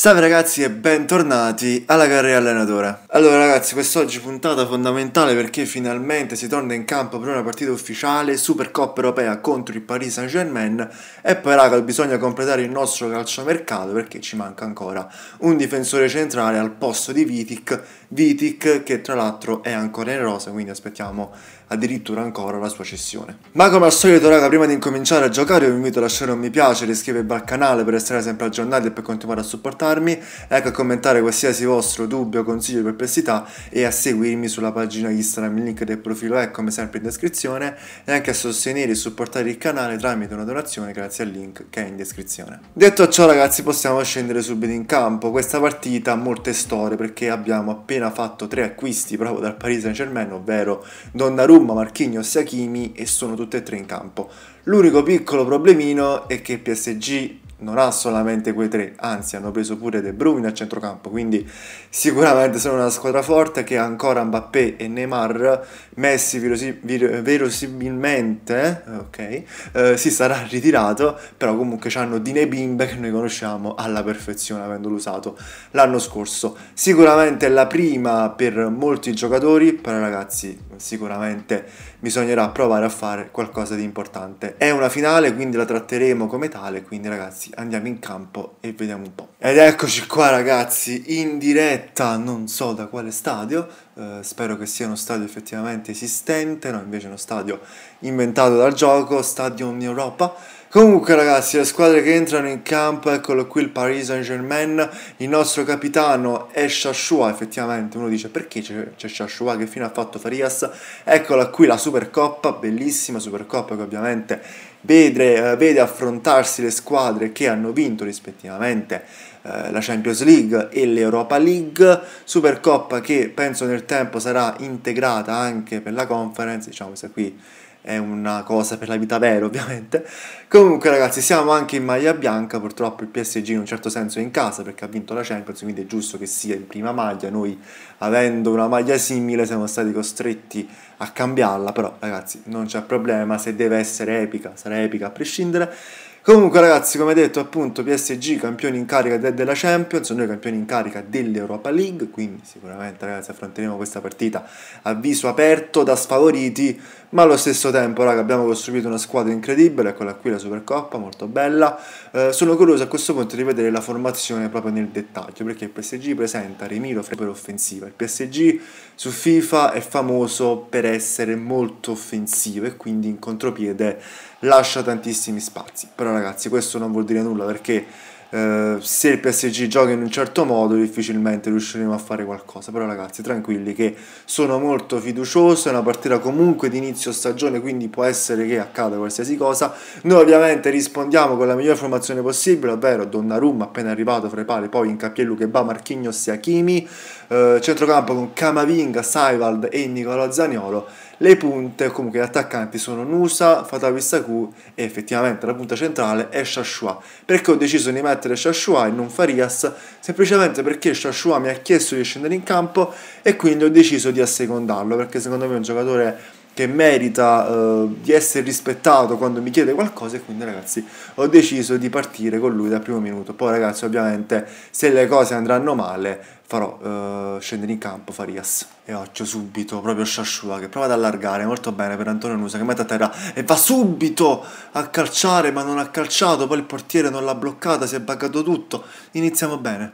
Salve ragazzi e bentornati alla carriera allenatore. Allora ragazzi, quest'oggi puntata fondamentale perché finalmente si torna in campo per una partita ufficiale, Supercoppa europea contro il Paris Saint-Germain e poi raga bisogna completare il nostro calciomercato perché ci manca ancora un difensore centrale al posto di Vitic, Vitic che tra l'altro è ancora in rosa, quindi aspettiamo addirittura ancora la sua cessione. Ma come al solito raga, prima di incominciare a giocare vi invito a lasciare un mi piace, e iscrivervi al canale per restare sempre aggiornati e per continuare a supportarmi, ecco a commentare qualsiasi vostro dubbio, consiglio, o perplessità e a seguirmi sulla pagina Instagram, il link del profilo è come sempre in descrizione e anche a sostenere e supportare il canale tramite una donazione grazie al link che è in descrizione. Detto ciò ragazzi possiamo scendere subito in campo, questa partita ha molte storie perché abbiamo appena fatto tre acquisti proprio dal Paris Saint Germain, ovvero Donnarumma Donnarumma, Marchignos e Hakimi e sono tutti e tre in campo. L'unico piccolo problemino è che il PSG non ha solamente quei tre, anzi hanno preso pure De Bruyne a centrocampo, quindi sicuramente sono una squadra forte che ha ancora Mbappé e Neymar Messi verosimilmente eh, okay, eh, si sarà ritirato, però comunque hanno Dine Bimbe che noi conosciamo alla perfezione avendolo usato l'anno scorso. Sicuramente è la prima per molti giocatori, però ragazzi sicuramente bisognerà provare a fare qualcosa di importante. È una finale, quindi la tratteremo come tale, quindi ragazzi andiamo in campo e vediamo un po'. Ed eccoci qua ragazzi, in diretta, non so da quale stadio, eh, spero che sia uno stadio effettivamente esistente, no invece uno stadio inventato dal gioco, Stadium Europa, Comunque ragazzi, le squadre che entrano in campo, eccolo qui il Paris Saint Germain, il nostro capitano è Shashua, effettivamente uno dice perché c'è Shashua, che fine ha fatto Farias, eccola qui la Supercoppa, bellissima Supercoppa che ovviamente vede, eh, vede affrontarsi le squadre che hanno vinto rispettivamente eh, la Champions League e l'Europa League, Supercoppa che penso nel tempo sarà integrata anche per la conference, diciamo questa qui è una cosa per la vita vera ovviamente. Comunque ragazzi siamo anche in maglia bianca, purtroppo il PSG in un certo senso è in casa perché ha vinto la Champions, quindi è giusto che sia in prima maglia, noi avendo una maglia simile siamo stati costretti a cambiarla, però ragazzi non c'è problema, se deve essere epica sarà epica a prescindere. Comunque ragazzi, come detto appunto, PSG campioni in carica de della Champions, noi campioni in carica dell'Europa League, quindi sicuramente ragazzi affronteremo questa partita a viso aperto da sfavoriti, ma allo stesso tempo raga, abbiamo costruito una squadra incredibile, eccola qui la Supercoppa, molto bella. Eh, sono curioso a questo punto di vedere la formazione proprio nel dettaglio, perché il PSG presenta Remiro per offensiva. Il PSG su FIFA è famoso per essere molto offensivo e quindi in contropiede lascia tantissimi spazi. Però ragazzi, questo non vuol dire nulla perché eh, se il PSG gioca in un certo modo difficilmente riusciremo a fare qualcosa però ragazzi tranquilli che sono molto fiducioso è una partita comunque di inizio stagione quindi può essere che accada qualsiasi cosa noi ovviamente rispondiamo con la migliore formazione possibile ovvero Donnarumma appena arrivato fra i pali poi in Cappiellu che va Marchignos e Hakimi eh, centrocampo con Camavinga, Saivald e Nicola Zaniolo le punte, comunque gli attaccanti, sono Nusa, Fatavi Saku e effettivamente la punta centrale è Shashua. Perché ho deciso di mettere Shashua e non Farias? Semplicemente perché Shashua mi ha chiesto di scendere in campo e quindi ho deciso di assecondarlo, perché secondo me è un giocatore che merita eh, di essere rispettato quando mi chiede qualcosa e quindi ragazzi ho deciso di partire con lui dal primo minuto. Poi ragazzi ovviamente se le cose andranno male farò eh, scendere in campo Farias e occhio subito proprio Shashua che prova ad allargare molto bene per Antonio Nusa che mette a terra e va subito a calciare ma non ha calciato poi il portiere non l'ha bloccata si è buggato tutto iniziamo bene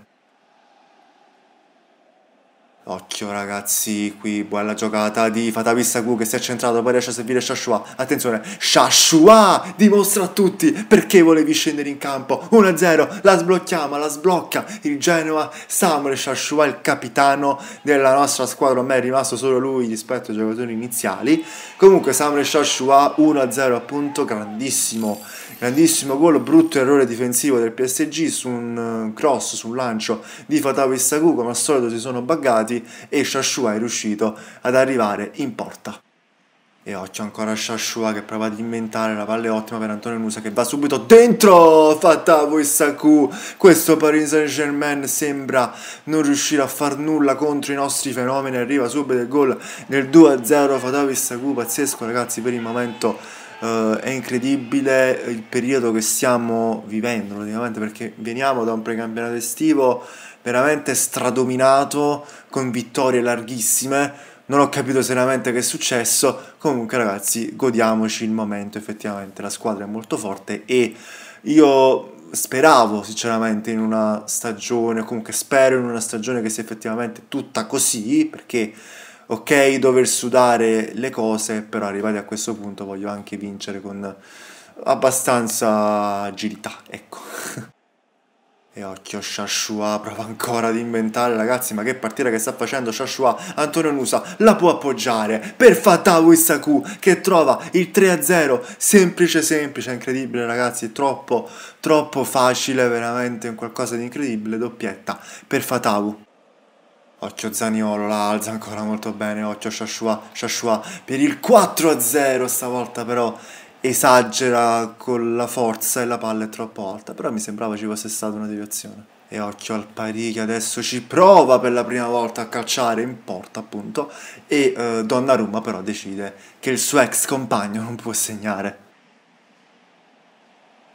Occhio ragazzi, qui buona giocata di Fatavistaku che si è centrato, poi riesce a servire Shashua. Attenzione, Shashua dimostra a tutti perché volevi scendere in campo. 1-0, la sblocchiamo, la sblocca il Genoa. Samuel Shashua, il capitano della nostra squadra, a è rimasto solo lui rispetto ai giocatori iniziali. Comunque Samuel Shashua 1-0 appunto, grandissimo grandissimo gol, brutto errore difensivo del PSG su un eh, cross, su un lancio di Fatawi Saku, come al solito si sono buggati e Shashua è riuscito ad arrivare in porta. E oggi ancora Shashua che prova ad inventare la palla ottima per Antonio Musa che va subito dentro Fatavu Saku. Questo Paris Saint Germain sembra non riuscire a far nulla contro i nostri fenomeni. Arriva subito il gol nel 2-0 Fatavu Saku. Pazzesco ragazzi per il momento Uh, è incredibile il periodo che stiamo vivendo praticamente perché veniamo da un precampionato estivo veramente stradominato con vittorie larghissime non ho capito seriamente che è successo comunque ragazzi godiamoci il momento effettivamente la squadra è molto forte e io speravo sinceramente in una stagione comunque spero in una stagione che sia effettivamente tutta così perché ok dover sudare le cose, però arrivati a questo punto voglio anche vincere con abbastanza agilità, ecco. E occhio Shashua, prova ancora ad inventare ragazzi, ma che partita che sta facendo Shashua. Antonio Nusa la può appoggiare per Fatawu Isaku che trova il 3-0. Semplice, semplice, incredibile ragazzi, troppo, troppo facile, veramente un qualcosa di incredibile. Doppietta per Fatawu. Occhio Zaniolo la alza ancora molto bene, Occhio Shashua, Shashua per il 4-0 stavolta però esagera con la forza e la palla è troppo alta, però mi sembrava ci fosse stata una deviazione. E occhio al Parì che adesso ci prova per la prima volta a calciare in porta appunto e eh, Donnarumma però decide che il suo ex compagno non può segnare.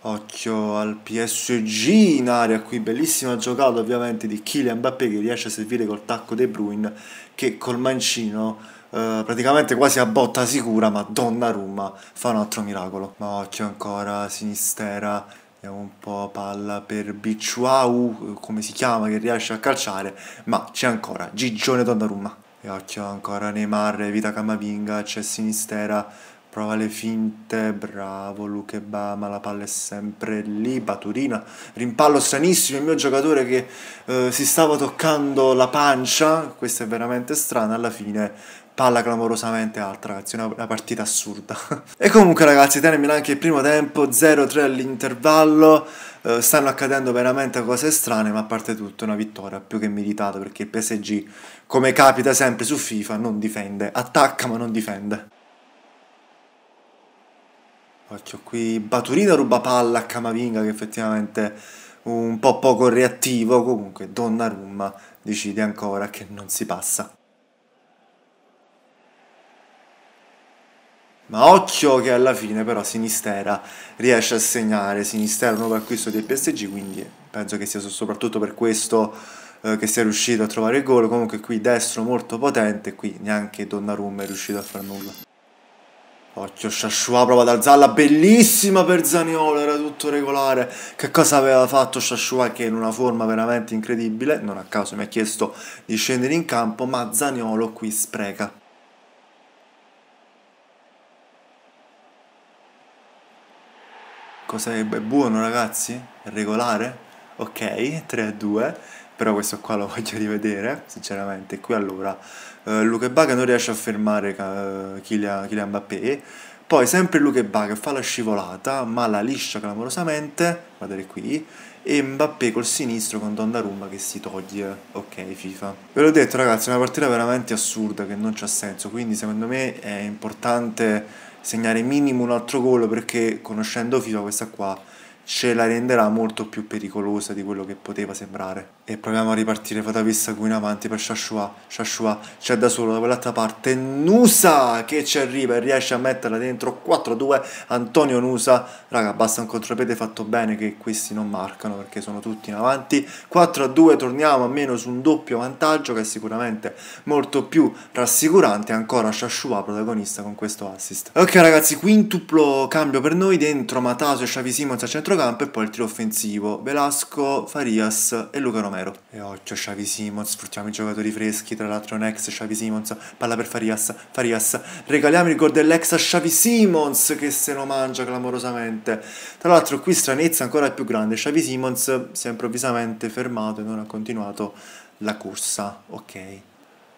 Occhio al PSG in area qui, bellissima giocata ovviamente di Kylian Mbappé che riesce a servire col tacco dei Bruin che col mancino eh, praticamente quasi a botta sicura ma Donnarumma fa un altro miracolo. Ma occhio ancora, sinistera, Vediamo un po' palla per Bichuau, come si chiama, che riesce a calciare, ma c'è ancora Gigione Donnarumma. E occhio ancora Neymar, Vita Camavinga, c'è Sinistera, Prova le finte, bravo Lucheba, ma la palla è sempre lì, Baturina, rimpallo stranissimo, il mio giocatore che eh, si stava toccando la pancia, questo è veramente strano, alla fine palla clamorosamente alta ragazzi, una, una partita assurda. e comunque ragazzi, termina anche il primo tempo, 0-3 all'intervallo, eh, stanno accadendo veramente cose strane, ma a parte tutto una vittoria più che meritata perché il PSG, come capita sempre su FIFA, non difende, attacca ma non difende. Occhio qui, Baturina ruba palla a Camavinga che effettivamente un po' poco reattivo, comunque Donnarumma decide ancora che non si passa. Ma occhio che alla fine però Sinistera riesce a segnare, Sinistera è un nuovo acquisto del PSG, quindi penso che sia soprattutto per questo eh, che sia riuscito a trovare il gol, comunque qui destro molto potente, qui neanche Donnarumma è riuscito a far nulla. Occhio Shashua prova ad alzarla, bellissima per Zaniolo, era tutto regolare. Che cosa aveva fatto Shashua che in una forma veramente incredibile, non a caso mi ha chiesto di scendere in campo, ma Zaniolo qui spreca. Cos'è? È buono ragazzi? È regolare? Ok, 3 2 però questo qua lo voglio rivedere, sinceramente, qui allora. Uh, eh, Luca Baga non riesce a fermare uh, Kylian, Kylian Mbappé, poi sempre Luke Baga fa la scivolata, ma la liscia clamorosamente, guardate qui, e Mbappé col sinistro con Donnarumma che si toglie, ok FIFA. Ve l'ho detto ragazzi, è una partita veramente assurda che non c'ha senso, quindi secondo me è importante segnare minimo un altro gol perché conoscendo FIFA questa qua ce la renderà molto più pericolosa di quello che poteva sembrare. E proviamo a ripartire Fatavissa qui in avanti per Shashua. Shashua c'è da solo da quell'altra parte. Nusa che ci arriva e riesce a metterla dentro. 4-2 Antonio Nusa. Raga, basta un contropiede fatto bene che questi non marcano perché sono tutti in avanti. 4-2 torniamo almeno su un doppio vantaggio che è sicuramente molto più rassicurante. Ancora Shashua protagonista con questo assist. Ok ragazzi, quintuplo cambio per noi. Dentro Matasio e Xavi Simons a centrocampo centrocampo e poi il trio offensivo Velasco, Farias e Luca Romero e occhio Xavi Simons sfruttiamo i giocatori freschi tra l'altro un ex Xavi Simons palla per Farias Farias regaliamo il gol dell'ex a Xavi Simons che se lo mangia clamorosamente tra l'altro qui stranezza ancora più grande Xavi Simons si è improvvisamente fermato e non ha continuato la corsa ok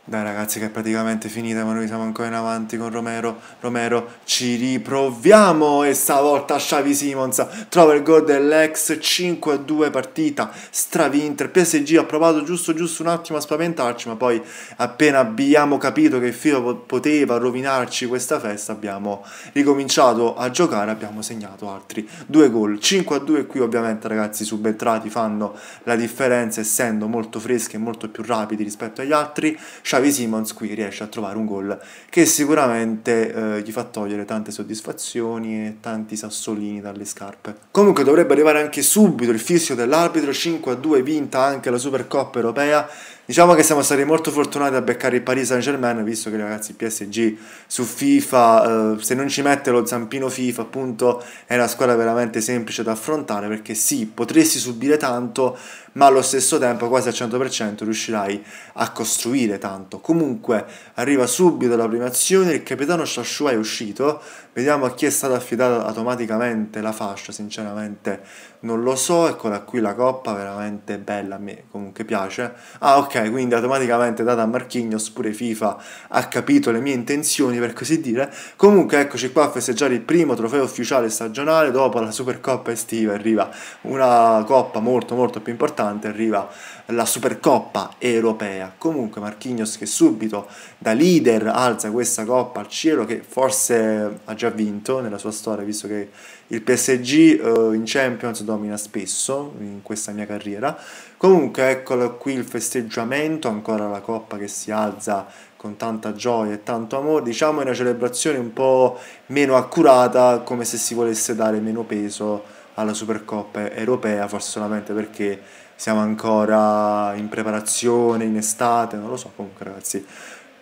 dai ragazzi che è praticamente finita ma noi siamo ancora in avanti con Romero, Romero ci riproviamo e stavolta Xavi Simons trova il gol dell'ex 5-2 partita stravinter, PSG ha provato giusto giusto un attimo a spaventarci ma poi appena abbiamo capito che il filo poteva rovinarci questa festa abbiamo ricominciato a giocare, abbiamo segnato altri due gol, 5-2 qui ovviamente ragazzi subentrati fanno la differenza essendo molto freschi e molto più rapidi rispetto agli altri Xavi Simons qui riesce a trovare un gol che sicuramente eh, gli fa togliere tante soddisfazioni e tanti sassolini dalle scarpe. Comunque dovrebbe arrivare anche subito il fischio dell'arbitro, 5-2 vinta anche la Supercoppa europea. Diciamo che siamo stati molto fortunati a beccare il Paris Saint Germain, visto che ragazzi PSG su FIFA, eh, se non ci mette lo zampino FIFA, appunto, è una squadra veramente semplice da affrontare, perché sì, potresti subire tanto, ma allo stesso tempo quasi al 100% riuscirai a costruire tanto. Comunque arriva subito la prima azione, il capitano Shashua è uscito, vediamo a chi è stata affidata automaticamente la fascia, sinceramente non lo so, eccola qui la coppa, veramente bella, a me comunque piace. Ah ok, quindi automaticamente data a Marchignos, pure FIFA ha capito le mie intenzioni per così dire. Comunque eccoci qua a festeggiare il primo trofeo ufficiale stagionale, dopo la Supercoppa estiva arriva una coppa molto molto più importante importante arriva la Supercoppa europea. Comunque Marchignos che subito da leader alza questa coppa al cielo che forse ha già vinto nella sua storia visto che il PSG eh, in Champions domina spesso in questa mia carriera. Comunque eccolo qui il festeggiamento, ancora la coppa che si alza con tanta gioia e tanto amore, diciamo è una celebrazione un po' meno accurata, come se si volesse dare meno peso alla Supercoppa europea, forse solamente perché siamo ancora in preparazione, in estate, non lo so comunque ragazzi.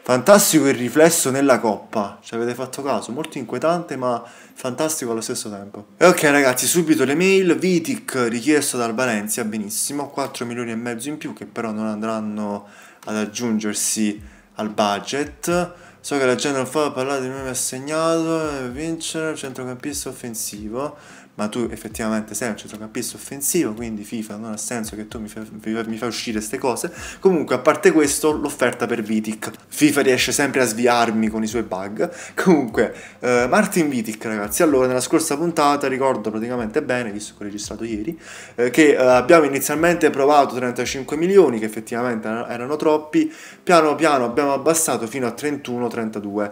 Fantastico il riflesso nella coppa, ci avete fatto caso, molto inquietante ma fantastico allo stesso tempo. E ok ragazzi, subito le mail, Vitic richiesto dal Valencia, benissimo, 4 milioni e mezzo in più che però non andranno ad aggiungersi al budget. So che la gente non fa parlare di nome assegnato, vincere, centrocampista offensivo ma tu effettivamente sei un centrocampista offensivo, quindi FIFA non ha senso che tu mi fai, mi fai uscire queste cose. Comunque, a parte questo, l'offerta per Vitic. FIFA riesce sempre a sviarmi con i suoi bug. Comunque, eh, Martin Vitic, ragazzi, allora nella scorsa puntata ricordo praticamente bene, visto che ho registrato ieri, eh, che eh, abbiamo inizialmente provato 35 milioni, che effettivamente erano, erano troppi, piano piano abbiamo abbassato fino a 31-32.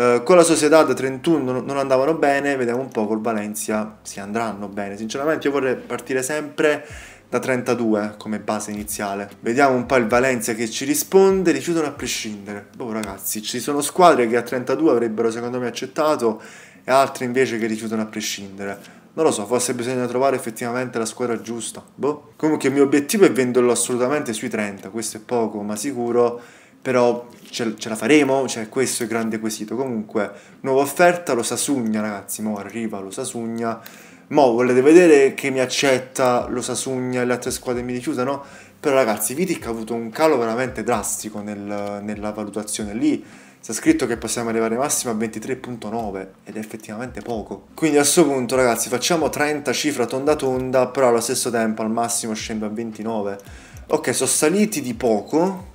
Eh, con la società da 31 non andavano bene, vediamo un po' col Valencia si andranno bene. Sinceramente io vorrei partire sempre da 32 come base iniziale. Vediamo un po' il Valencia che ci risponde, rifiutano a prescindere. Boh ragazzi, ci sono squadre che a 32 avrebbero secondo me accettato e altre invece che rifiutano a prescindere. Non lo so, forse bisogna trovare effettivamente la squadra giusta. Boh. Comunque il mio obiettivo è venderlo assolutamente sui 30, questo è poco ma sicuro però ce, ce la faremo? Cioè, questo è il grande quesito. Comunque, nuova offerta, lo Sasugna, ragazzi, mo arriva lo Sasugna. Mo volete vedere che mi accetta lo Sasugna e le altre squadre mi rifiutano? Però ragazzi, Vitic ha avuto un calo veramente drastico nel, nella valutazione lì. Sta scritto che possiamo arrivare massimo a 23.9 ed è effettivamente poco. Quindi a questo punto ragazzi facciamo 30 cifra tonda tonda, però allo stesso tempo al massimo scendo a 29. Ok, sono saliti di poco,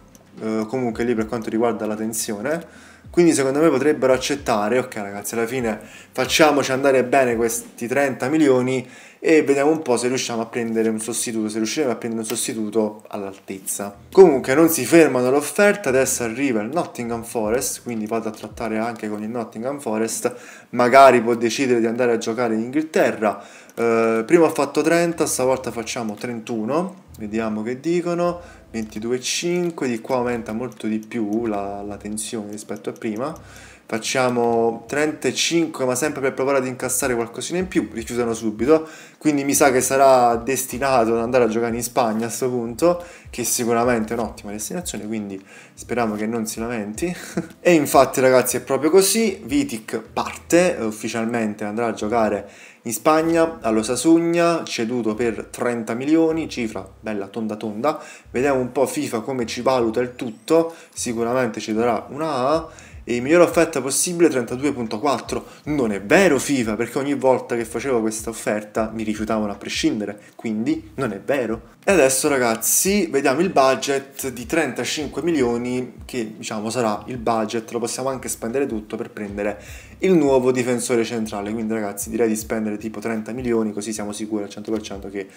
eh, comunque lì per quanto riguarda la tensione quindi secondo me potrebbero accettare ok ragazzi alla fine facciamoci andare bene questi 30 milioni e vediamo un po' se riusciamo a prendere un sostituto se riusciremo a prendere un sostituto all'altezza comunque non si fermano all'offerta, adesso arriva il Nottingham Forest quindi vado a trattare anche con il Nottingham Forest magari può decidere di andare a giocare in Inghilterra eh, prima ho fatto 30 stavolta facciamo 31 vediamo che dicono 22,5 di qua aumenta molto di più la, la tensione rispetto a prima facciamo 35 ma sempre per provare ad incassare qualcosina in più richiudono subito quindi mi sa che sarà destinato ad andare a giocare in Spagna a questo punto che sicuramente è un'ottima destinazione quindi speriamo che non si lamenti e infatti ragazzi è proprio così Vitic parte ufficialmente andrà a giocare in Spagna, allo Sasugna, ceduto per 30 milioni, cifra bella tonda tonda. Vediamo un po' FIFA come ci valuta il tutto, sicuramente ci darà una A e miglior offerta possibile 32.4. Non è vero FIFA, perché ogni volta che facevo questa offerta mi rifiutavano a prescindere, quindi non è vero. E adesso ragazzi vediamo il budget di 35 milioni che diciamo sarà il budget, lo possiamo anche spendere tutto per prendere il nuovo difensore centrale, quindi ragazzi direi di spendere tipo 30 milioni così siamo sicuri al 100% che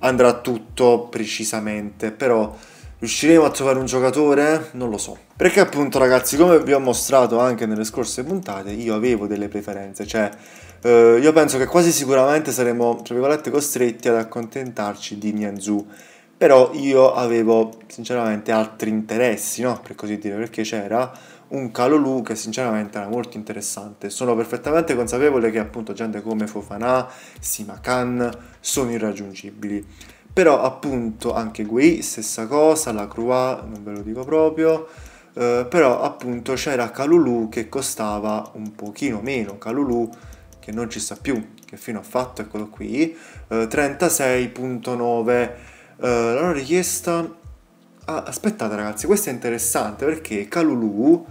andrà tutto precisamente, però Riusciremo a trovare un giocatore? Non lo so. Perché appunto ragazzi, come vi ho mostrato anche nelle scorse puntate, io avevo delle preferenze, cioè eh, io penso che quasi sicuramente saremo, tra virgolette, costretti ad accontentarci di Nianzu. Però io avevo sinceramente altri interessi, no? Per così dire, perché c'era un Calolù che sinceramente era molto interessante. Sono perfettamente consapevole che appunto gente come Fofana, Simakan sono irraggiungibili. Però appunto anche qui stessa cosa, la Croix, non ve lo dico proprio, eh, però appunto c'era Calulu che costava un pochino meno, Calulu che non ci sta più, che fino a fatto eccolo qui, eh, 36.9, eh, la richiesta... Ah, aspettate ragazzi, questo è interessante perché Calulu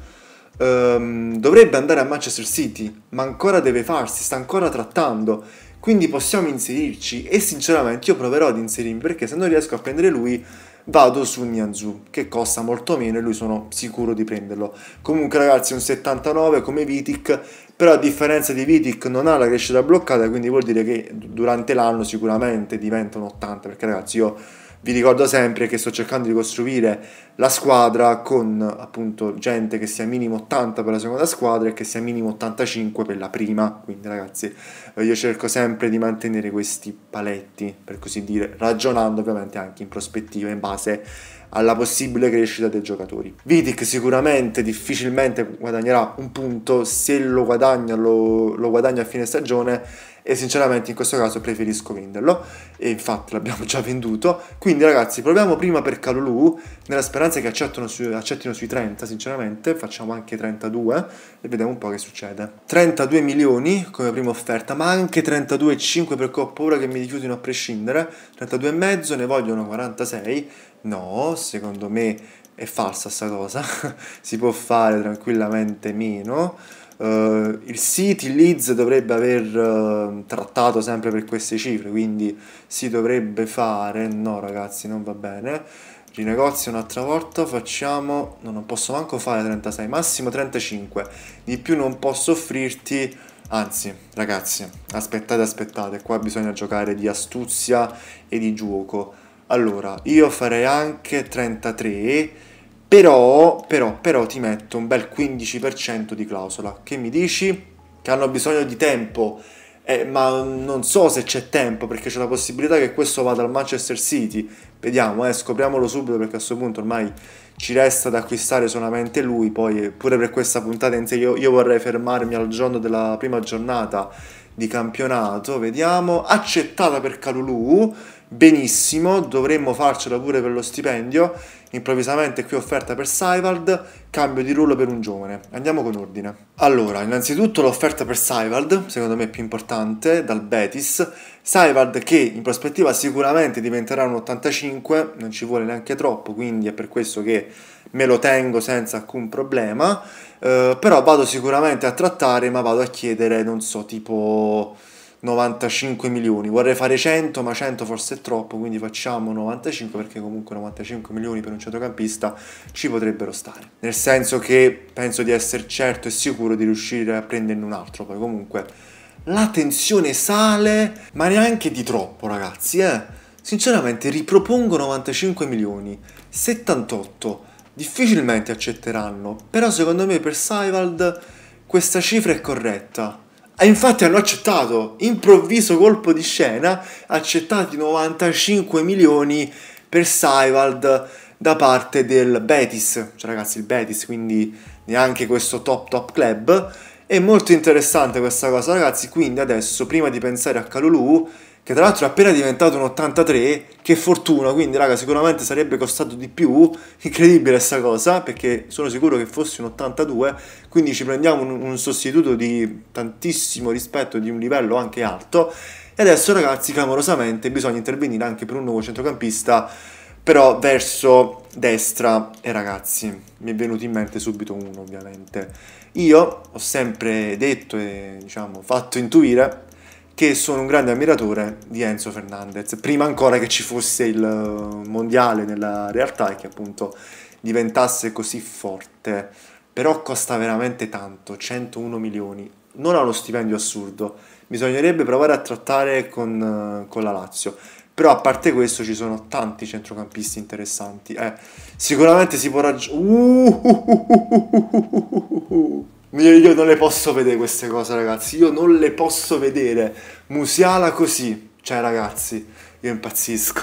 ehm, dovrebbe andare a Manchester City, ma ancora deve farsi, sta ancora trattando quindi possiamo inserirci e sinceramente io proverò ad inserirmi perché se non riesco a prendere lui vado su Nianzu che costa molto meno e lui sono sicuro di prenderlo. Comunque ragazzi un 79 come Vitic però a differenza di Vitic non ha la crescita bloccata quindi vuol dire che durante l'anno sicuramente diventa un 80 perché ragazzi io vi ricordo sempre che sto cercando di costruire la squadra con appunto gente che sia minimo 80 per la seconda squadra e che sia minimo 85 per la prima. Quindi ragazzi, eh, io cerco sempre di mantenere questi paletti, per così dire, ragionando ovviamente anche in prospettiva in base alla possibile crescita dei giocatori. Vitic sicuramente difficilmente guadagnerà un punto, se lo guadagna lo, lo guadagna a fine stagione e sinceramente in questo caso preferisco venderlo e infatti l'abbiamo già venduto quindi ragazzi proviamo prima per Calulu nella speranza che accettino, su, accettino sui 30 sinceramente facciamo anche 32 e vediamo un po' che succede 32 milioni come prima offerta ma anche 32,5 perché ho paura che mi rifiutino a prescindere 32,5 ne vogliono 46 No, secondo me è falsa sta cosa, si può fare tranquillamente meno. Uh, il City Leeds dovrebbe aver uh, trattato sempre per queste cifre, quindi si dovrebbe fare, no ragazzi non va bene, rinegozio un'altra volta, facciamo, no, non posso manco fare 36, massimo 35, di più non posso offrirti, anzi ragazzi aspettate aspettate, qua bisogna giocare di astuzia e di gioco, allora, io farei anche 33, però, però, però ti metto un bel 15% di clausola. Che mi dici? Che hanno bisogno di tempo, eh, ma non so se c'è tempo, perché c'è la possibilità che questo vada al Manchester City. Vediamo, eh, scopriamolo subito, perché a questo punto ormai ci resta da acquistare solamente lui. Poi, eh, pure per questa puntata in sé, io, io vorrei fermarmi al giorno della prima giornata di campionato. Vediamo, accettata per Calulu benissimo, dovremmo farcela pure per lo stipendio, improvvisamente qui offerta per Saivald, cambio di ruolo per un giovane. Andiamo con ordine. Allora, innanzitutto l'offerta per Saivald, secondo me più importante, dal Betis. Saivald che in prospettiva sicuramente diventerà un 85, non ci vuole neanche troppo, quindi è per questo che me lo tengo senza alcun problema. Eh, però vado sicuramente a trattare, ma vado a chiedere, non so, tipo... 95 milioni. Vorrei fare 100, ma 100 forse è troppo, quindi facciamo 95 perché comunque 95 milioni per un centrocampista ci potrebbero stare. Nel senso che penso di essere certo e sicuro di riuscire a prenderne un altro, poi comunque la tensione sale, ma neanche di troppo, ragazzi, eh. Sinceramente ripropongo 95 milioni, 78 difficilmente accetteranno, però secondo me per Seiwald questa cifra è corretta. Eh, infatti hanno accettato, improvviso colpo di scena, accettati 95 milioni per Saivald da parte del Betis, cioè ragazzi il Betis, quindi neanche questo top top club. È molto interessante questa cosa ragazzi, quindi adesso prima di pensare a Calulu che tra l'altro è appena diventato un 83, che fortuna, quindi raga sicuramente sarebbe costato di più, incredibile sta cosa, perché sono sicuro che fosse un 82, quindi ci prendiamo un, un sostituto di tantissimo rispetto, di un livello anche alto, e adesso ragazzi clamorosamente bisogna intervenire anche per un nuovo centrocampista, però verso destra, e ragazzi mi è venuto in mente subito uno ovviamente. Io ho sempre detto e diciamo fatto intuire che sono un grande ammiratore di Enzo Fernandez, prima ancora che ci fosse il eh, mondiale nella realtà e che appunto diventasse così forte. Però costa veramente tanto, 101 milioni, non ha uno stipendio assurdo, bisognerebbe provare a trattare con, eh, con la Lazio. Però a parte questo ci sono tanti centrocampisti interessanti. Eh, sicuramente si può raggiungere... Uh, uh, Io non le posso vedere queste cose, ragazzi. Io non le posso vedere. Musiala così. Cioè, ragazzi, io impazzisco.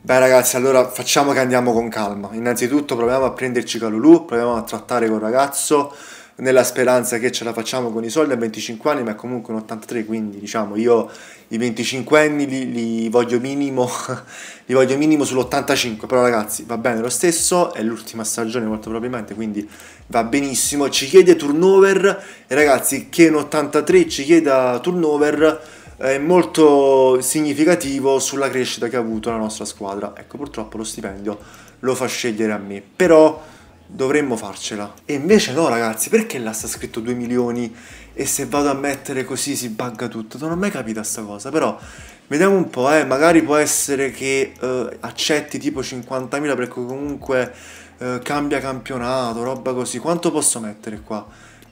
Beh, ragazzi, allora facciamo che andiamo con calma. Innanzitutto proviamo a prenderci Calulu, proviamo a trattare col ragazzo nella speranza che ce la facciamo con i soldi a 25 anni, ma comunque un 83, quindi diciamo io i 25 anni li, li voglio minimo li voglio minimo sull'85, però ragazzi va bene lo stesso, è l'ultima stagione molto probabilmente, quindi va benissimo, ci chiede turnover, e ragazzi che un 83 ci chieda turnover è molto significativo sulla crescita che ha avuto la nostra squadra, ecco purtroppo lo stipendio lo fa scegliere a me, però dovremmo farcela. E invece no ragazzi, perché là sta scritto 2 milioni e se vado a mettere così si bugga tutto? Non ho mai capito questa cosa, però vediamo un po', eh, magari può essere che eh, accetti tipo 50.000 perché comunque eh, cambia campionato, roba così. Quanto posso mettere qua?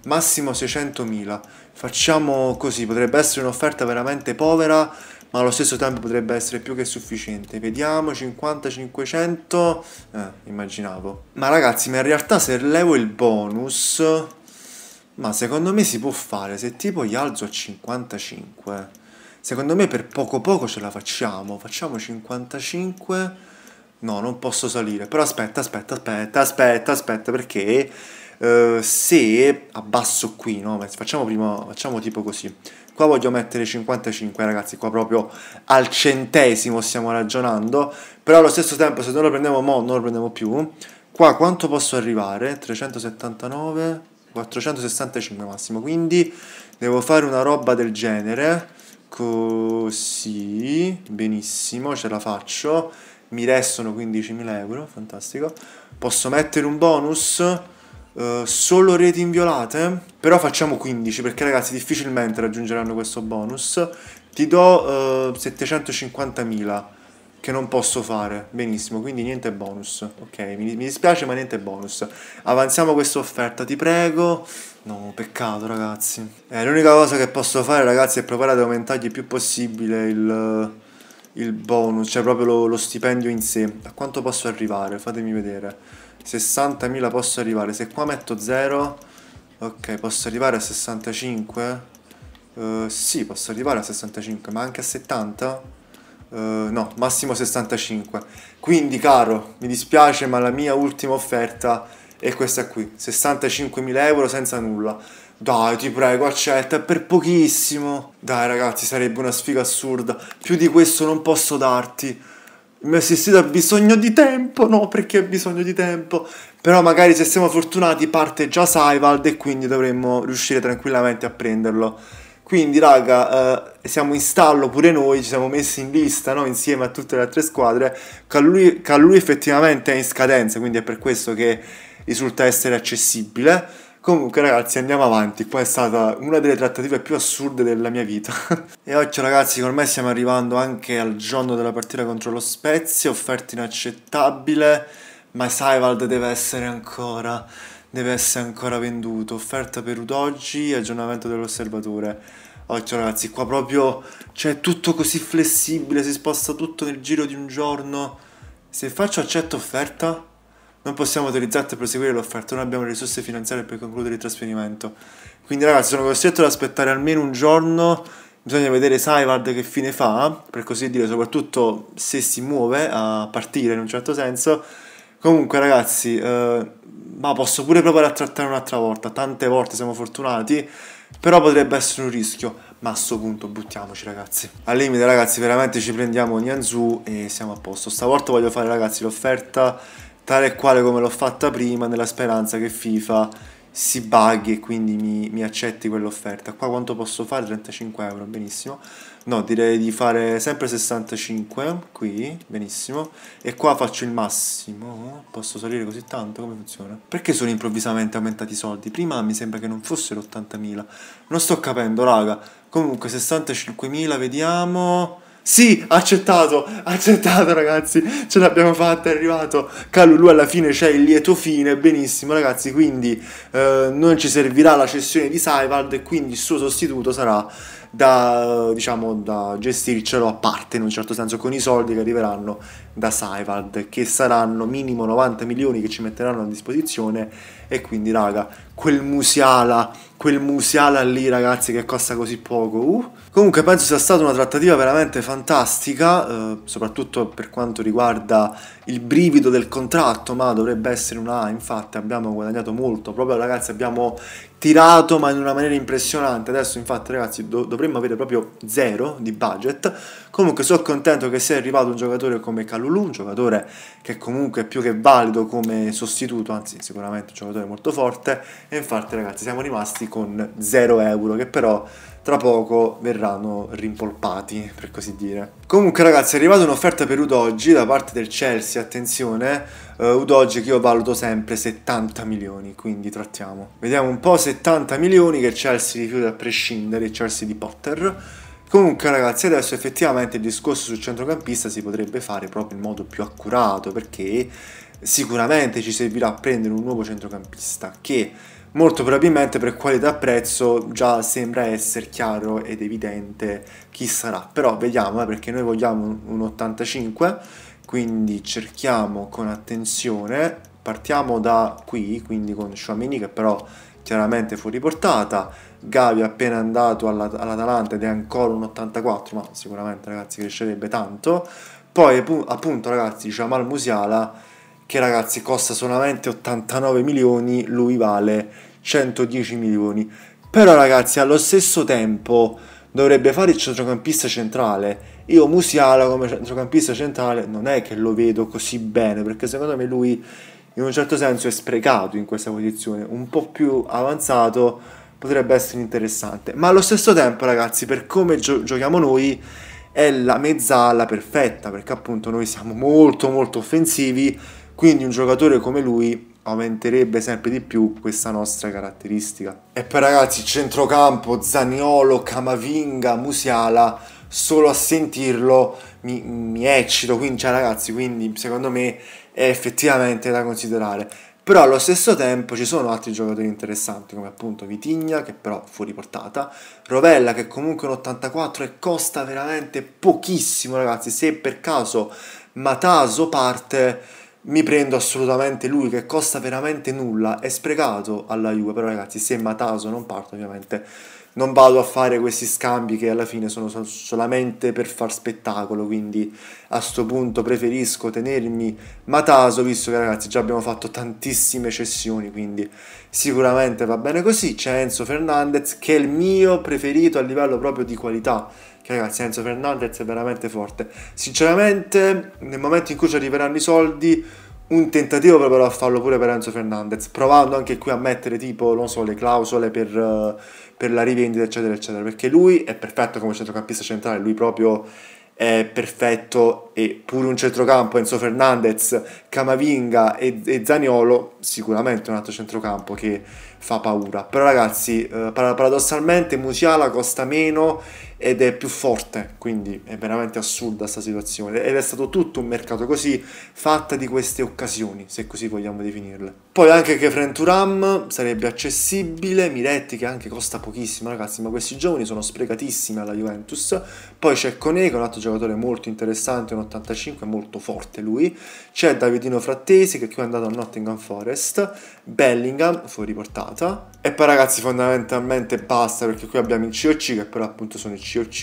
Massimo 600.000. Facciamo così, potrebbe essere un'offerta veramente povera ma allo stesso tempo potrebbe essere più che sufficiente. Vediamo, 50-500, eh, immaginavo. Ma ragazzi, ma in realtà se levo il bonus, ma secondo me si può fare, se tipo gli alzo a 55, secondo me per poco poco ce la facciamo, facciamo 55, no non posso salire, però aspetta, aspetta, aspetta, aspetta, aspetta, perché... Eh, se abbasso qui, no? Facciamo prima, facciamo tipo così Qua voglio mettere 55 ragazzi, qua proprio al centesimo stiamo ragionando, però allo stesso tempo se non lo prendiamo mo non lo prendiamo più. Qua quanto posso arrivare? 379, 465 massimo, quindi devo fare una roba del genere. Così, benissimo, ce la faccio. Mi restano 15.000 euro, fantastico. Posso mettere un bonus? Eh, solo reti inviolate, però facciamo 15 perché ragazzi difficilmente raggiungeranno questo bonus. Ti do uh, eh, 750.000 che non posso fare, benissimo, quindi niente bonus, ok? Mi, mi, dispiace ma niente bonus. Avanziamo questa offerta, ti prego. No, peccato ragazzi. Eh, l'unica cosa che posso fare ragazzi è provare ad aumentargli il più possibile il, il bonus, cioè proprio lo, lo stipendio in sé. A quanto posso arrivare? Fatemi vedere. 60.000 posso arrivare. Se qua metto 0, ok, posso arrivare a 65? Uh, eh, sì, posso arrivare a 65, ma anche a 70? Uh, eh, no, massimo 65. Quindi, caro, mi dispiace, ma la mia ultima offerta è questa qui. 65.000 euro senza nulla. Dai, ti prego, accetta, è per pochissimo. Dai, ragazzi, sarebbe una sfiga assurda. Più di questo non posso darti mio assistito ha bisogno di tempo, no perché ha bisogno di tempo, però magari se siamo fortunati parte già Saivald e quindi dovremmo riuscire tranquillamente a prenderlo. Quindi raga, eh, siamo in stallo pure noi, ci siamo messi in lista no? insieme a tutte le altre squadre, Calui, Calui effettivamente è in scadenza, quindi è per questo che risulta essere accessibile. Comunque ragazzi andiamo avanti, qua è stata una delle trattative più assurde della mia vita. e oggi ragazzi ormai stiamo arrivando anche al giorno della partita contro lo Spezia, offerta inaccettabile, ma Saivaldo deve essere ancora, deve essere ancora venduto. Offerta per Udoggi, aggiornamento dell'osservatore. Oggi ragazzi qua proprio c'è cioè, tutto così flessibile, si sposta tutto nel giro di un giorno. Se faccio accetto offerta non possiamo utilizzarla per proseguire l'offerta, non abbiamo le risorse finanziarie per concludere il trasferimento. Quindi ragazzi sono costretto ad aspettare almeno un giorno, bisogna vedere Saivard che fine fa, per così dire, soprattutto se si muove a partire in un certo senso. Comunque ragazzi, eh, ma posso pure provare a trattare un'altra volta, tante volte siamo fortunati, però potrebbe essere un rischio. Ma a sto punto buttiamoci ragazzi. Al limite ragazzi veramente ci prendiamo Nianzu e siamo a posto. Stavolta voglio fare ragazzi l'offerta tale e quale come l'ho fatta prima nella speranza che FIFA si bughi e quindi mi, mi accetti quell'offerta. Qua quanto posso fare? 35 euro, benissimo. No, direi di fare sempre 65 qui, benissimo. E qua faccio il massimo. Posso salire così tanto? Come funziona? Perché sono improvvisamente aumentati i soldi? Prima mi sembra che non fossero 80.000. Non sto capendo, raga. Comunque 65.000, vediamo. Sì, accettato, accettato ragazzi, ce l'abbiamo fatta, è arrivato Calulu alla fine c'è il lieto fine, benissimo ragazzi, quindi eh, non ci servirà la cessione di Saivald e quindi il suo sostituto sarà da, diciamo, da gestircelo a parte in un certo senso con i soldi che arriveranno da Saivald che saranno minimo 90 milioni che ci metteranno a disposizione e quindi raga quel Musiala, quel Musiala lì ragazzi che costa così poco. Uh. Comunque penso sia stata una trattativa veramente fantastica, eh, soprattutto per quanto riguarda il brivido del contratto, ma dovrebbe essere una A, infatti abbiamo guadagnato molto, proprio ragazzi abbiamo tirato ma in una maniera impressionante, adesso infatti ragazzi do dovremmo avere proprio zero di budget, comunque sono contento che sia arrivato un giocatore come Calulu, un giocatore che comunque è più che valido come sostituto, anzi sicuramente un giocatore molto forte, e infatti ragazzi siamo rimasti con 0 euro che però tra poco verranno rimpolpati, per così dire. Comunque ragazzi, è arrivata un'offerta per Udoggi da parte del Chelsea, attenzione, uh, eh, Udogi che io valuto sempre 70 milioni, quindi trattiamo. Vediamo un po' 70 milioni che Chelsea rifiuta a prescindere, Chelsea di Potter. Comunque ragazzi adesso effettivamente il discorso sul centrocampista si potrebbe fare proprio in modo più accurato perché sicuramente ci servirà a prendere un nuovo centrocampista che Molto probabilmente per qualità-prezzo già sembra essere chiaro ed evidente chi sarà, però vediamo eh, perché noi vogliamo un 85, quindi cerchiamo con attenzione, partiamo da qui, quindi con Sciuamini che però chiaramente fuori portata Gavi appena andato all'Atalanta ed è ancora un 84, ma sicuramente ragazzi crescerebbe tanto, poi appunto ragazzi Jamal Musiala che ragazzi costa solamente 89 milioni, lui vale 110 milioni. Però ragazzi allo stesso tempo dovrebbe fare il centrocampista centrale. Io Musiala come centrocampista centrale non è che lo vedo così bene, perché secondo me lui in un certo senso è sprecato in questa posizione, un po' più avanzato potrebbe essere interessante. Ma allo stesso tempo ragazzi, per come gio giochiamo noi è la mezzala perfetta, perché appunto noi siamo molto molto offensivi quindi un giocatore come lui aumenterebbe sempre di più questa nostra caratteristica. E poi ragazzi, centrocampo, Zaniolo, Camavinga, Musiala, solo a sentirlo mi, mi eccito, quindi cioè ragazzi, quindi secondo me è effettivamente da considerare. Però allo stesso tempo ci sono altri giocatori interessanti come appunto Vitigna che però fu riportata, Rovella che comunque è un 84 e costa veramente pochissimo ragazzi, se per caso Mataso parte mi prendo assolutamente lui che costa veramente nulla, è sprecato alla Juve, però ragazzi se Mataso non parto ovviamente non vado a fare questi scambi che alla fine sono solamente per far spettacolo, quindi a sto punto preferisco tenermi Mataso, visto che ragazzi già abbiamo fatto tantissime cessioni, quindi sicuramente va bene così. C'è Enzo Fernandez che è il mio preferito a livello proprio di qualità che ragazzi Enzo Fernandez è veramente forte sinceramente nel momento in cui ci arriveranno i soldi un tentativo proverò a farlo pure per Enzo Fernandez provando anche qui a mettere tipo non so le clausole per, eh, per la rivendita eccetera eccetera perché lui è perfetto come centrocampista centrale lui proprio è perfetto e pure un centrocampo Enzo Fernandez, Camavinga e, e Zaniolo sicuramente un altro centrocampo che fa paura però ragazzi eh, paradossalmente Musiala costa meno ed è più forte, quindi è veramente assurda questa situazione ed è stato tutto un mercato così fatta di queste occasioni, se così vogliamo definirle. Poi anche che Frenturam sarebbe accessibile, Miretti che anche costa pochissimo ragazzi, ma questi giovani sono sprecatissimi alla Juventus, poi c'è Conega, un altro giocatore molto interessante, un 85, molto forte lui, c'è Davidino Frattesi che qui è andato a Nottingham Forest, Bellingham fuori portata e poi ragazzi fondamentalmente basta perché qui abbiamo il COC che però appunto sono i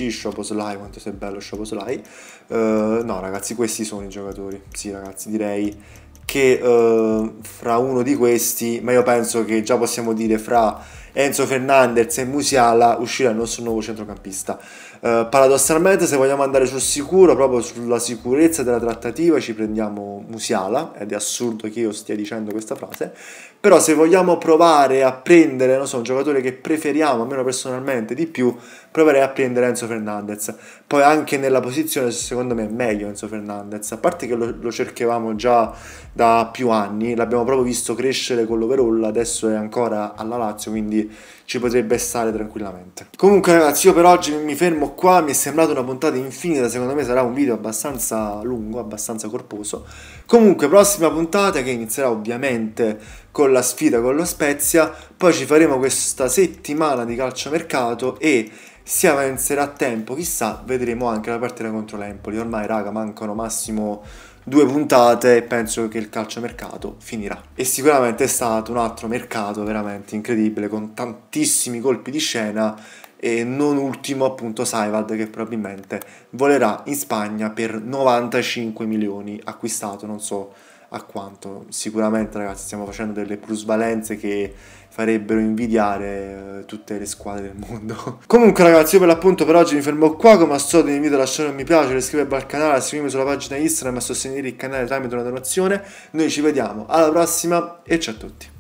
Shopo Sly, quanto sei bello Shoposlai. Uh, eh, no ragazzi, questi sono i giocatori, sì ragazzi, direi che uh, fra uno di questi, ma io penso che già possiamo dire fra Enzo Fernandez e Musiala uscirà il nostro nuovo centrocampista. Eh, paradossalmente, se vogliamo andare sul sicuro, proprio sulla sicurezza della trattativa, ci prendiamo Musiala, ed è assurdo che io stia dicendo questa frase, però se vogliamo provare a prendere, non so, un giocatore che preferiamo, almeno personalmente, di più, proverei a prendere Enzo Fernandez. Poi anche nella posizione, secondo me, è meglio Enzo Fernandez, a parte che lo, lo cercavamo già da più anni, l'abbiamo proprio visto crescere con l'overall, adesso è ancora alla Lazio, quindi ci potrebbe stare tranquillamente. Comunque ragazzi, io per oggi mi fermo qua, mi è sembrata una puntata infinita, secondo me sarà un video abbastanza lungo, abbastanza corposo. Comunque, prossima puntata che inizierà ovviamente con la sfida con lo Spezia, poi ci faremo questa settimana di calciomercato e se avanzerà a tempo, chissà, vedremo anche la partita contro l'Empoli. Ormai raga, mancano massimo due puntate penso che il calciomercato finirà. E sicuramente è stato un altro mercato veramente incredibile con tantissimi colpi di scena e non ultimo appunto Saivad che probabilmente volerà in Spagna per 95 milioni acquistato, non so a quanto. Sicuramente ragazzi stiamo facendo delle plusvalenze che farebbero invidiare eh, tutte le squadre del mondo. Comunque ragazzi io per l'appunto per oggi mi fermo qua, come al solito vi invito a lasciare un mi piace, iscrivervi al canale, a seguirmi sulla pagina Instagram e a sostenere il canale tramite una donazione. Noi ci vediamo alla prossima e ciao a tutti.